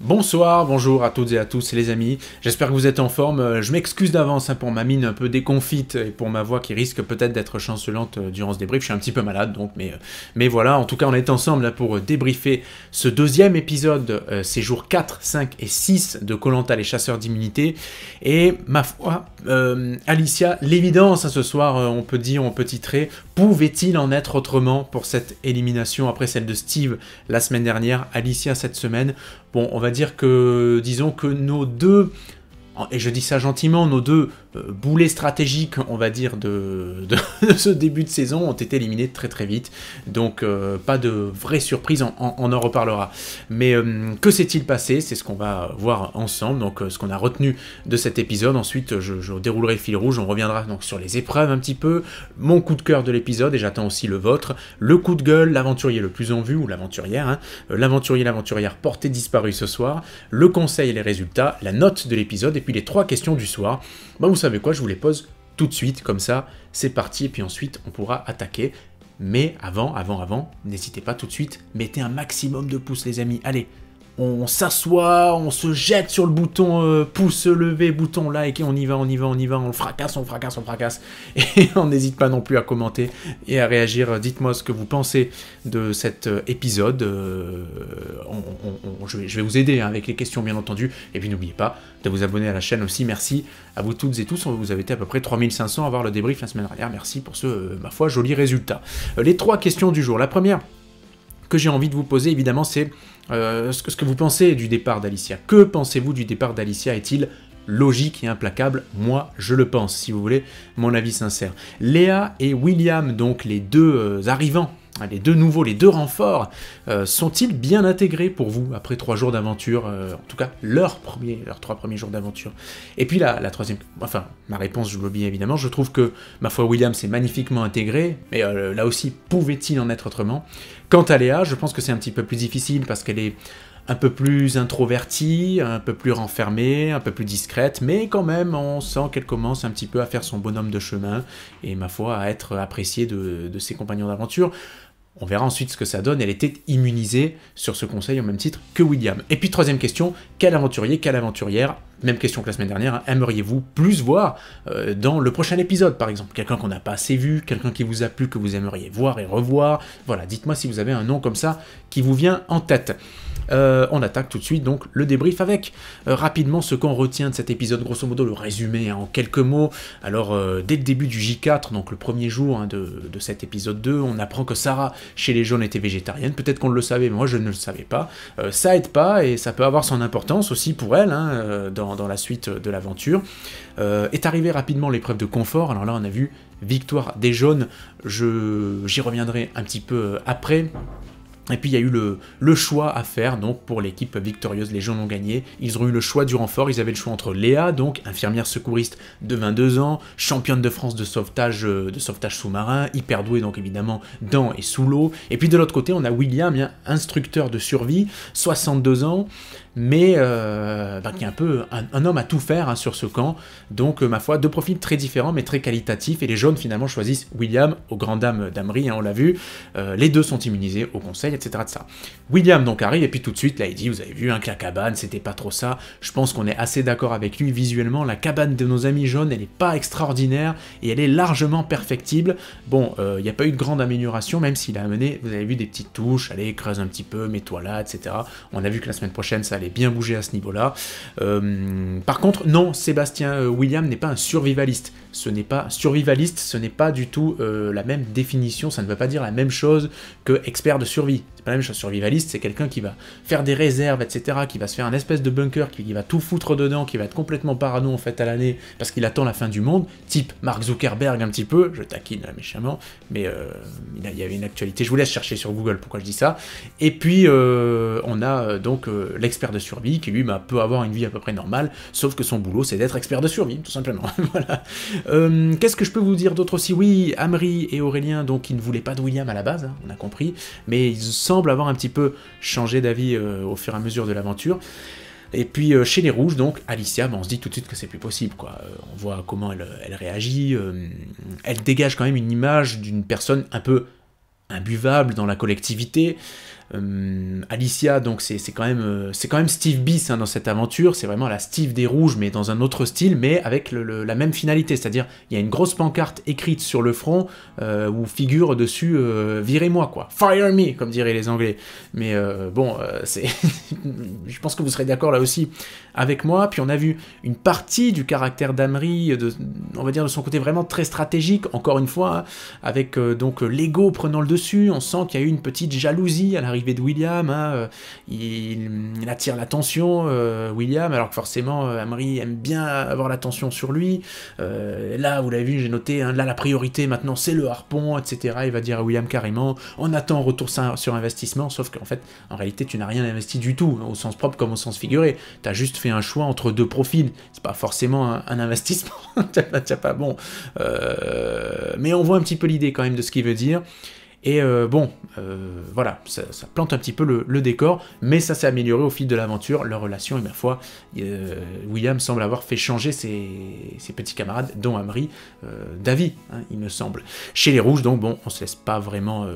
Bonsoir, bonjour à toutes et à tous les amis, j'espère que vous êtes en forme, euh, je m'excuse d'avance hein, pour ma mine un peu déconfite et pour ma voix qui risque peut-être d'être chancelante euh, durant ce débrief, je suis un petit peu malade donc, mais, euh, mais voilà, en tout cas on est ensemble là pour débriefer ce deuxième épisode, ces jours 4, 5 et 6 de Colanta les chasseurs d'immunité, et ma foi, Alicia, l'évidence à hein, ce soir, on peut dire, on peut titrer, pouvait-il en être autrement pour cette élimination après celle de Steve la semaine dernière, Alicia cette semaine, bon on va va dire que, disons que nos deux, et je dis ça gentiment, nos deux euh, boulets stratégiques, on va dire, de, ce début de saison ont été éliminés très très vite. Donc euh, pas de vraie surprise, on, en reparlera. Mais euh, que s'est-il passé C'est ce qu'on va voir ensemble, donc ce qu'on a retenu de cet épisode. Ensuite, je, déroulerai le fil rouge, on reviendra donc sur les épreuves un petit peu, mon coup de cœur de l'épisode, et j'attends aussi le vôtre, le coup de gueule, l'aventurier le plus en vue, ou l'aventurière, hein. l'aventurier, l'aventurière portée disparue ce soir, le conseil et les résultats, la note de l'épisode, et puis les trois questions du soir. Bah, vous savez quoi, je vous les pose tout de suite, comme ça, c'est parti, et puis ensuite, on pourra attaquer. Mais avant, avant, avant, n'hésitez pas tout de suite, mettez un maximum de pouces, les amis. Allez, on s'assoit, on se jette sur le bouton euh, pouce levé, bouton like, et on y va, on y va, on y va, on fracasse, on fracasse, on fracasse. Et on n'hésite pas non plus à commenter et à réagir. Dites-moi ce que vous pensez de cet euh, épisode. Euh, je, vais, vous aider hein, avec les questions, bien entendu. Et puis n'oubliez pas de vous abonner à la chaîne aussi. Merci à vous toutes et tous. vous avez été à peu près 3500 à voir le débrief la semaine dernière. Merci pour ce, ma foi, joli résultat. Les trois questions du jour. La première que j'ai envie de vous poser, évidemment, c'est euh, ce, que vous pensez du départ d'Alicia. Que pensez-vous du départ d'Alicia Est-il logique et implacable Moi, je le pense, si vous voulez mon avis sincère. Léa et William, donc les deux euh, arrivants, hein, les deux nouveaux, les deux renforts, euh, sont-ils bien intégrés pour vous après trois jours d'aventure En tout cas, leurs, premiers, leurs trois premiers jours d'aventure. Et puis la, la, troisième, enfin, ma réponse, je l'oublie évidemment, je trouve que, ma foi, William s'est magnifiquement intégré, mais là aussi, pouvait-il en être autrement Quant à Léa, je pense que c'est un petit peu plus difficile parce qu'elle est un peu plus introvertie, un peu plus renfermée, un peu plus discrète, mais quand même on sent qu'elle commence un petit peu à faire son bonhomme de chemin et ma foi à être appréciée de, ses compagnons d'aventure. On verra ensuite ce que ça donne. Elle était immunisée sur ce conseil au même titre que William. Et puis troisième question, quel aventurier, quelle aventurière même question que la semaine dernière, aimeriez-vous plus voir euh, dans le prochain épisode par exemple Quelqu'un qu'on n'a pas assez vu, quelqu'un qui vous a plu, que vous aimeriez voir et revoir. Voilà, dites-moi si vous avez un nom comme ça qui vous vient en tête. Euh, on attaque tout de suite donc le débrief avec euh, rapidement ce qu'on retient de cet épisode, grosso modo le résumé hein, en quelques mots. Alors dès le début du J4, donc le premier jour hein, de, cet épisode 2, on apprend que Sarah chez les jaunes était végétarienne, peut-être qu'on le savait, moi je ne le savais pas. ça aide pas et ça peut avoir son importance aussi pour elle hein, dans, la suite de l'aventure. Euh, est arrivée rapidement l'épreuve de confort, alors là on a vu victoire des jaunes, j'y reviendrai un petit peu euh, après. Et puis il y a eu le, choix à faire, donc pour l'équipe victorieuse, les jaunes ont gagné, ils ont eu le choix du renfort, ils avaient le choix entre Léa, donc infirmière secouriste de 22 ans, championne de France de sauvetage, euh, de sauvetage sous-marin, hyper douée donc évidemment dans et sous l'eau, et puis de l'autre côté on a William, instructeur de survie, 62 ans, mais euh, bah, qui est un peu un, homme à tout faire hein, sur ce camp, donc euh, ma foi, deux profils très différents mais très qualitatifs, et les jaunes finalement choisissent William, au grand dame d'Amri, hein, on l'a vu, les deux sont immunisés au conseil, etc., William donc arrive, et puis tout de suite, là, il dit, vous avez vu, un hein, que la cabane, c'était pas trop ça. Je pense qu'on est assez d'accord avec lui visuellement. La cabane de nos amis jaunes, elle n'est pas extraordinaire, et elle est largement perfectible. Bon, il euh, n'y a pas eu de grande amélioration, même s'il a amené, vous avez vu, des petites touches, allez, creuse un petit peu, mets-toi là, etc. On a vu que la semaine prochaine, ça allait bien bouger à ce niveau-là. Euh, par contre, non, Sébastien euh, William n'est pas un survivaliste. Ce n'est pas survivaliste, ce n'est pas du tout la même définition, ça ne veut pas dire la même chose que expert de survie c'est pas la même chose. Survivaliste, c'est quelqu'un qui va faire des réserves, etc., qui va se faire un espèce de bunker, qui, va tout foutre dedans, qui va être complètement parano en fait à l'année parce qu'il attend la fin du monde, type Mark Zuckerberg un petit peu, je taquine euh, méchamment, mais euh, il y avait une actualité, je vous laisse chercher sur Google pourquoi je dis ça. Et puis euh, on a donc l'expert de survie qui lui bah, peut avoir une vie à peu près normale, sauf que son boulot c'est d'être expert de survie, tout simplement. voilà. Qu'est-ce que je peux vous dire d'autre aussi Oui, Amri et Aurélien, donc ils ne voulaient pas de William à la base, hein, on a compris, mais ils semble avoir un petit peu changé d'avis euh, au fur et à mesure de l'aventure. Et puis euh, chez les rouges, donc Alicia, bah, on se dit tout de suite que c'est plus possible. Quoi. Euh, on voit comment elle, réagit. elle dégage quand même une image d'une personne un peu imbuvable dans la collectivité. Euh, Alicia, donc c'est quand même euh, c'est quand même Steve Biss hein, dans cette aventure. C'est vraiment la Steve des Rouges, mais dans un autre style, mais avec la même finalité. C'est-à-dire, il y a une grosse pancarte écrite sur le front euh, où figure dessus virez-moi quoi, fire me comme diraient les Anglais. Mais bon, c'est, je pense que vous serez d'accord là aussi avec moi. Puis on a vu une partie du caractère d'Amri, on va dire de son côté vraiment très stratégique. Encore une fois, hein, avec donc l'ego prenant le dessus, on sent qu'il y a eu une petite jalousie à la de William, hein, euh, il, attire l'attention, euh, William, alors que forcément euh, Amri aime bien avoir l'attention sur lui. là, vous l'avez vu, j'ai noté, hein, là la priorité maintenant c'est le harpon, etc. Il va dire à William carrément, on attend retour sur investissement, sauf qu'en fait, en réalité, tu n'as rien investi du tout, au sens propre comme au sens figuré. Tu as juste fait un choix entre deux profils. C'est pas forcément un, investissement. t'as pas, pas bon. mais on voit un petit peu l'idée quand même de ce qu'il veut dire. Et euh, bon, euh, voilà, ça, plante un petit peu le, décor, mais ça s'est amélioré au fil de l'aventure, leur relation, et ma foi, William semble avoir fait changer ses, petits camarades, dont Amri, euh, d'avis, hein, il me semble. Chez les Rouges, donc bon, on se laisse pas vraiment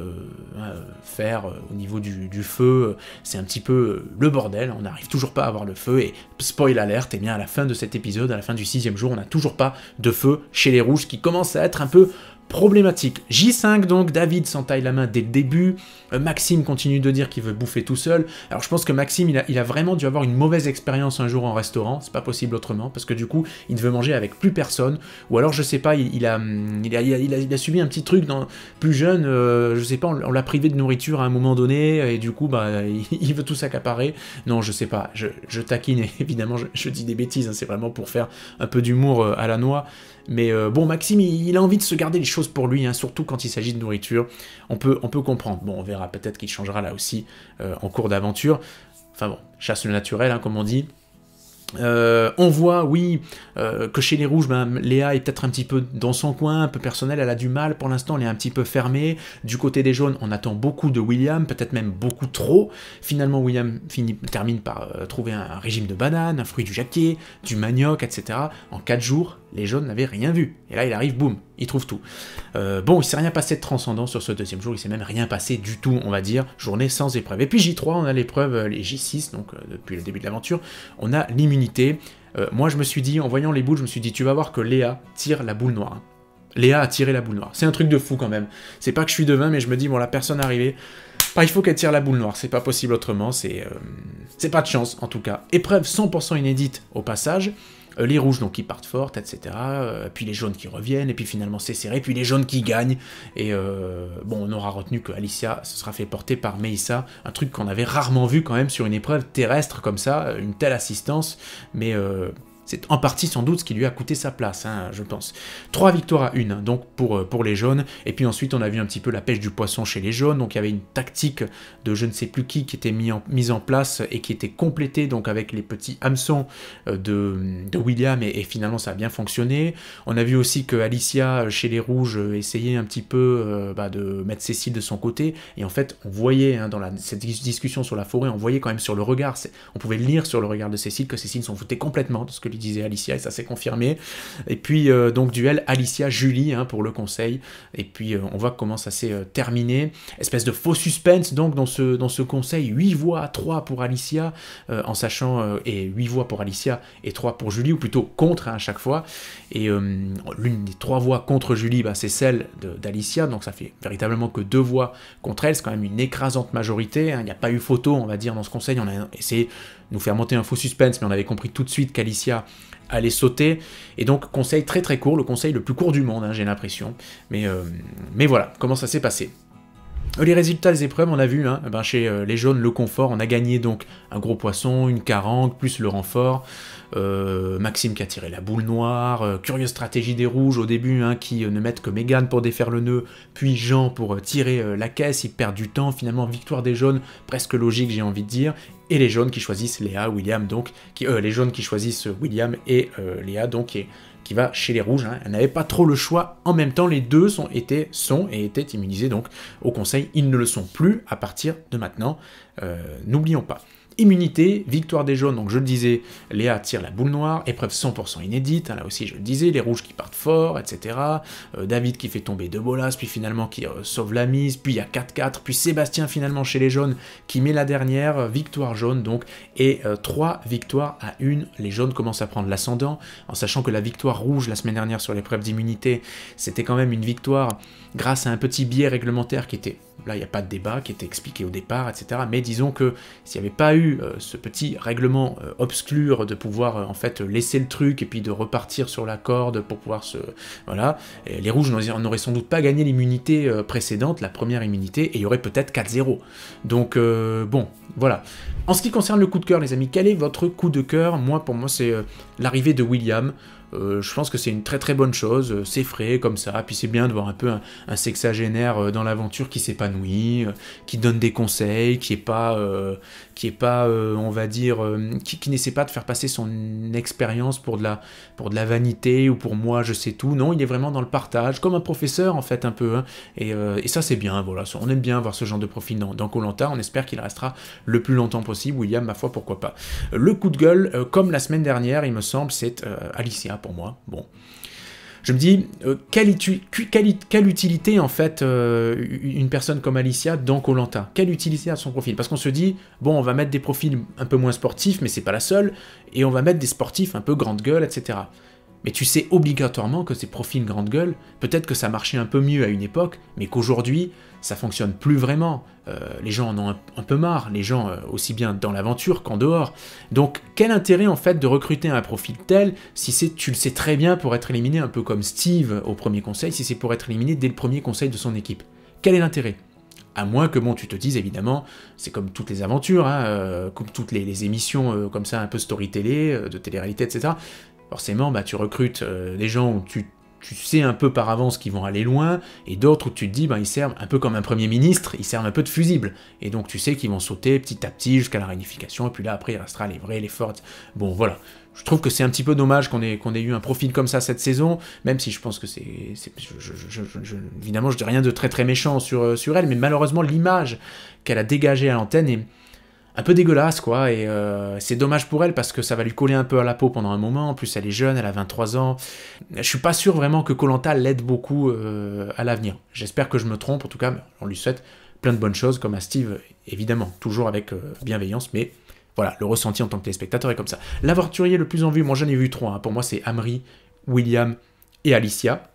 faire au niveau du, feu, c'est un petit peu le bordel, on n'arrive toujours pas à avoir le feu, et spoil alert, et eh bien à la fin de cet épisode, à la fin du sixième jour, on n'a toujours pas de feu chez les Rouges, qui commence à être un peu problématique. J5 donc, David s'entaille la main dès le début, euh, Maxime continue de dire qu'il veut bouffer tout seul. Alors je pense que Maxime, il a, vraiment dû avoir une mauvaise expérience un jour en restaurant, c'est pas possible autrement, parce que du coup, il ne veut manger avec plus personne, ou alors je sais pas, il, a, subi un petit truc dans, plus jeune, euh, je sais pas, on, l'a privé de nourriture à un moment donné, et du coup, bah, il, veut tout s'accaparer. Non, je sais pas, je, taquine, et évidemment, je, dis des bêtises, hein, c'est vraiment pour faire un peu d'humour euh, à la noix, mais euh, bon, Maxime, il, a envie de se garder les choses pour lui, hein, surtout quand il s'agit de nourriture. On peut, on peut comprendre. Bon, on verra peut-être qu'il changera là aussi euh, en cours d'aventure. Enfin bon, chasse le naturel, hein, comme on dit. Euh, on voit, oui, que chez les rouges, ben, Léa est peut-être un petit peu dans son coin, un peu personnel, elle a du mal pour l'instant, elle est un petit peu fermée. Du côté des jaunes, on attend beaucoup de William, peut-être même beaucoup trop. Finalement, William finit, termine par trouver un, régime de bananes, un fruit du jacquet, du manioc, etc. en 4 jours les jaunes n'avaient rien vu. Et là, il arrive, boum, il trouve tout. Euh, bon, il s'est rien passé de transcendant sur ce deuxième jour, il s'est même rien passé du tout, on va dire, journée sans épreuve. Et puis J3, on a l'épreuve, euh, les J6, donc euh, depuis le début de l'aventure, on a l'immunité. moi, je me suis dit, en voyant les boules, je me suis dit, tu vas voir que Léa tire la boule noire. Léa a tiré la boule noire. C'est un truc de fou quand même. C'est pas que je suis devin, mais je me dis, bon, la personne arrivée, il faut qu'elle tire la boule noire. C'est pas possible autrement, c'est pas de chance en tout cas. Épreuve 100% inédite au passage. Euh, les rouges donc qui partent fortes, etc. Euh, puis les jaunes qui reviennent, et puis finalement c'est serré, puis les jaunes qui gagnent. Et euh, bon, on aura retenu que Alicia se sera fait porter par Meissa, un truc qu'on avait rarement vu quand même sur une épreuve terrestre comme ça, une telle assistance, mais c'est en partie sans doute ce qui lui a coûté sa place, hein, je pense. Trois victoires à une, donc pour, euh, pour les jaunes. Et puis ensuite, on a vu un petit peu la pêche du poisson chez les jaunes. Donc il y avait une tactique de je ne sais plus qui qui était mise en, place et qui était complétée donc avec les petits hameçons euh, de, William. Et, finalement, ça a bien fonctionné. On a vu aussi que Alicia euh, chez les rouges essayait un petit peu bah, de mettre Cécile de son côté. Et en fait, on voyait hein, dans cette discussion sur la forêt, on voyait quand même sur le regard, on pouvait lire sur le regard de Cécile que Cécile s'en foutait complètement de ce que disait Alicia, et ça s'est confirmé. Et puis, euh, donc, duel Alicia-Julie hein, pour le conseil. Et puis, euh, on voit comment ça s'est euh, terminé. Espèce de faux suspense, donc, dans ce, dans ce conseil. huit voix trois pour Alicia, en sachant, et huit voix pour Alicia et trois pour Julie, ou plutôt contre hein, à chaque fois. Et l'une des trois voix contre Julie, bah, c'est celle d'Alicia, donc ça fait véritablement que deux voix contre elle. C'est quand même une écrasante majorité. Hein. Il n'y a pas eu photo, on va dire, dans ce conseil. On a essayé nous faire monter un faux suspense, mais on avait compris tout de suite qu'Alicia allait sauter. Et donc, conseil très très court, le conseil le plus court du monde, hein, j'ai l'impression. Mais, euh, mais voilà, comment ça s'est passé. Euh, les résultats des épreuves, on a vu, hein, eh ben, chez euh, les jaunes, le confort, on a gagné donc un gros poisson, une carangue, plus le renfort, euh, Maxime qui a tiré la boule noire, curieuse stratégie des rouges au début, hein, qui ne mettent que Megan pour défaire le nœud, puis Jean pour tirer la caisse, ils perdent du temps, finalement victoire des jaunes, presque logique j'ai envie de dire, et les jaunes qui choisissent Léa, William donc, les jaunes qui choisissent William et Léa donc, et qui va chez les rouges. Hein. Elle n'avait pas trop le choix. En même temps, les deux sont, sont et étaient immunisés. Donc, au conseil, ils ne le sont plus à partir de maintenant. Euh, n'oublions pas immunité, victoire des jaunes, donc je le disais, Léa tire la boule noire, épreuve 100% inédite, hein, là aussi je le disais, les rouges qui partent fort, etc. Euh, David qui fait tomber deux bolas, puis finalement qui euh, sauve la mise, puis il y a 4-4, puis Sébastien finalement chez les jaunes qui met la dernière, euh, victoire jaune donc, et trois 3 victoires à une. Les jaunes commencent à prendre l'ascendant, en sachant que la victoire rouge la semaine dernière sur l'épreuve d'immunité, c'était quand même une victoire grâce à un petit biais réglementaire qui était là, il n'y a pas de débat qui était expliqué au départ, etc. Mais disons que s'il n'y avait pas eu euh, ce petit règlement euh, obscur de pouvoir euh, en fait laisser le truc et puis de repartir sur la corde pour pouvoir se... Voilà, les Rouges n'auraient sans doute pas gagné l'immunité précédente, la première immunité, et il y aurait peut-être 4-0. Donc bon, voilà. En ce qui concerne le coup de cœur, les amis, quel est votre coup de cœur Moi, pour moi, c'est l'arrivée de William. Euh, je pense que c'est une très très bonne chose, euh, c'est frais comme ça, puis c'est bien de voir un peu un, sexagénaire euh, dans l'aventure qui s'épanouit, qui donne des conseils, qui est pas, qui est pas on va dire, qui, n'essaie pas de faire passer son expérience pour de, la, pour de la vanité ou pour moi je sais tout, non, il est vraiment dans le partage, comme un professeur en fait un peu, hein. et, ça c'est bien, voilà, on aime bien voir ce genre de profil dans, dans Colanta, on espère qu'il restera le plus longtemps possible, William, ma foi, pourquoi pas. Le coup de gueule, comme la semaine dernière, il me semble, c'est Alicia pour moi. Bon. Je me dis, euh, quelle, utilité en fait euh, une personne comme Alicia dans Colanta Quelle utilité a son profil Parce qu'on se dit, bon, on va mettre des profils un peu moins sportifs, mais c'est pas la seule, et on va mettre des sportifs un peu grande gueule, etc. Mais tu sais obligatoirement que ces profils grande gueule, peut-être que ça marchait un peu mieux à une époque, mais qu'aujourd'hui, ça fonctionne plus vraiment. Euh, les gens en ont un, peu marre, les gens euh, aussi bien dans l'aventure qu'en dehors. Donc quel intérêt en fait de recruter un profil tel si c'est tu le sais très bien pour être éliminé, un peu comme Steve au premier conseil, si c'est pour être éliminé dès le premier conseil de son équipe Quel est l'intérêt à moins que bon, tu te dises évidemment, c'est comme toutes les aventures, hein, euh, comme toutes les, émissions comme ça, un peu story télé, de télé-réalité, etc forcément, bah, tu recrutes euh, des gens où tu, sais un peu par avance qu'ils vont aller loin, et d'autres où tu te dis, bah, ils servent un peu comme un Premier ministre, ils servent un peu de fusible. Et donc tu sais qu'ils vont sauter petit à petit jusqu'à la réunification, et puis là, après, il restera les vrais, les fortes. Bon, voilà. Je trouve que c'est un petit peu dommage qu'on ait, qu'on ait eu un profil comme ça cette saison, même si je pense que c'est... évidemment, je dis rien de très très méchant sur, euh, sur elle, mais malheureusement, l'image qu'elle a dégagée à l'antenne est un peu dégueulasse, quoi. Et euh, c'est dommage pour elle parce que ça va lui coller un peu à la peau pendant un moment. En plus, elle est jeune, elle a 23 ans. Je suis pas sûr vraiment que Colanta l'aide beaucoup euh, à l'avenir. J'espère que je me trompe. En tout cas, on lui souhaite plein de bonnes choses, comme à Steve, évidemment, toujours avec euh, bienveillance, mais. Voilà, le ressenti en tant que téléspectateur est comme ça. L'avorturier le plus en vue, moi j'en ai vu trois. Hein. Pour moi, c'est Amri, William et Alicia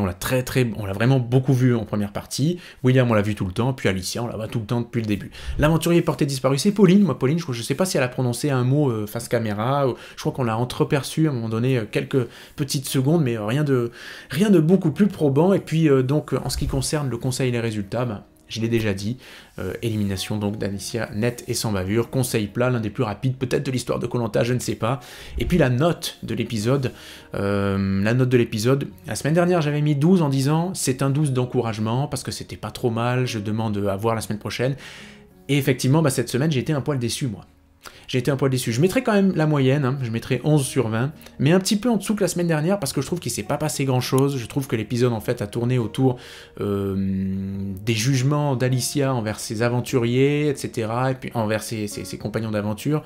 on l'a très très, on l'a vraiment beaucoup vu en première partie. William, on l'a vu tout le temps. Puis Alicia, on la vu tout le temps depuis le début. L'aventurier porté disparu, c'est Pauline. Moi, Pauline, je, ne sais pas si elle a prononcé un mot euh, face caméra. je crois qu'on l'a entreperçu à un moment donné euh, quelques petites secondes, mais euh, rien de rien de beaucoup plus probant. Et puis donc, en ce qui concerne le conseil et les résultats, bah, je l'ai déjà dit. Euh, élimination donc d'Anicia net et sans bavure. Conseil plat, l'un des plus rapides peut-être de l'histoire de Colanta, je ne sais pas. Et puis la note de l'épisode. Euh, la note de l'épisode. La semaine dernière, j'avais mis 12 en disant c'est un 12 d'encouragement parce que c'était pas trop mal. Je demande à voir la semaine prochaine. Et effectivement, bah, cette semaine, j'ai été un poil déçu, moi j'ai été un poil déçu. Je mettrai quand même la moyenne, hein. je mettrai 11 sur 20, mais un petit peu en dessous que la semaine dernière parce que je trouve qu'il s'est pas passé grand chose. Je trouve que l'épisode en fait a tourné autour euh, des jugements d'Alicia envers ses aventuriers, etc., et puis envers ses, compagnons d'aventure.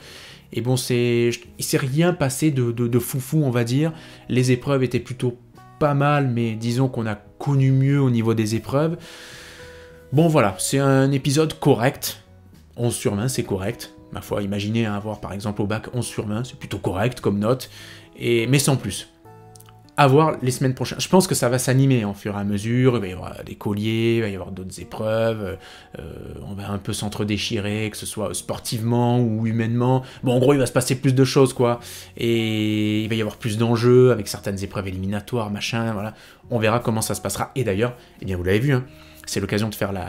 Et bon, c'est, il s'est rien passé de, de foufou, on va dire. Les épreuves étaient plutôt pas mal, mais disons qu'on a connu mieux au niveau des épreuves. Bon voilà, c'est un épisode correct, 11 sur 20, c'est correct. Ma foi, imaginez hein, avoir par exemple au bac 11 sur 20, c'est plutôt correct comme note, et... mais sans plus. Avoir les semaines prochaines. Je pense que ça va s'animer en fur et à mesure, il va y avoir des colliers, il va y avoir d'autres épreuves, euh, on va un peu s'entre-déchirer, que ce soit sportivement ou humainement. Bon, en gros, il va se passer plus de choses, quoi. Et il va y avoir plus d'enjeux avec certaines épreuves éliminatoires, machin, voilà. On verra comment ça se passera. Et d'ailleurs, eh bien, vous l'avez vu, hein, c'est l'occasion de faire la,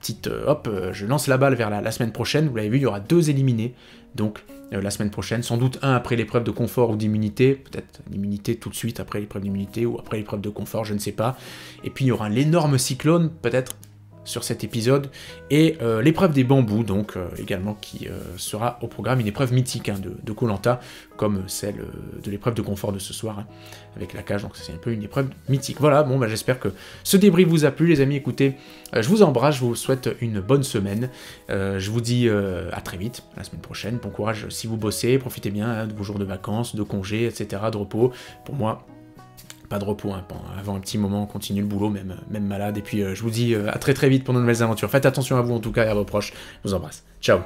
petite euh, hop, euh, je lance la balle vers la, semaine prochaine. Vous l'avez vu, il y aura deux éliminés, donc euh, la semaine prochaine, sans doute un après l'épreuve de confort ou d'immunité, peut-être l'immunité tout de suite après l'épreuve d'immunité ou après l'épreuve de confort, je ne sais pas. Et puis il y aura l'énorme cyclone, peut-être sur cet épisode, et euh, l'épreuve des bambous, donc euh, également qui euh, sera au programme, une épreuve mythique hein, de Colanta, comme celle de l'épreuve de confort de ce soir, hein, avec la cage, donc c'est un peu une épreuve mythique. Voilà, bon, bah, j'espère que ce débris vous a plu, les amis, écoutez, je vous embrasse, je vous souhaite une bonne semaine, je vous dis à très vite, la semaine prochaine, bon courage si vous bossez, profitez bien hein, de vos jours de vacances, de congés, etc., de repos, pour moi, pas de repos. Hein, avant un petit moment, on continue le boulot, même, même malade. Et puis, euh, je vous dis euh, à très très vite pour de nouvelles aventures. Faites attention à vous en tout cas et à vos proches. Je vous embrasse. Ciao